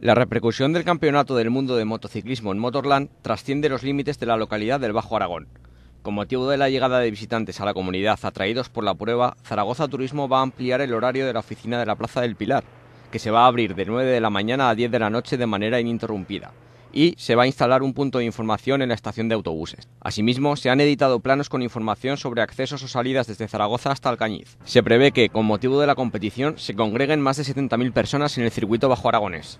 La repercusión del Campeonato del Mundo de Motociclismo en Motorland trasciende los límites de la localidad del Bajo Aragón. Con motivo de la llegada de visitantes a la comunidad atraídos por la prueba, Zaragoza Turismo va a ampliar el horario de la oficina de la Plaza del Pilar, que se va a abrir de 9 de la mañana a 10 de la noche de manera ininterrumpida, y se va a instalar un punto de información en la estación de autobuses. Asimismo, se han editado planos con información sobre accesos o salidas desde Zaragoza hasta Alcañiz. Se prevé que, con motivo de la competición, se congreguen más de 70.000 personas en el circuito bajo aragonés.